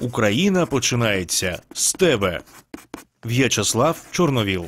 Україна починається з тебе. В'ячеслав Чорновіл.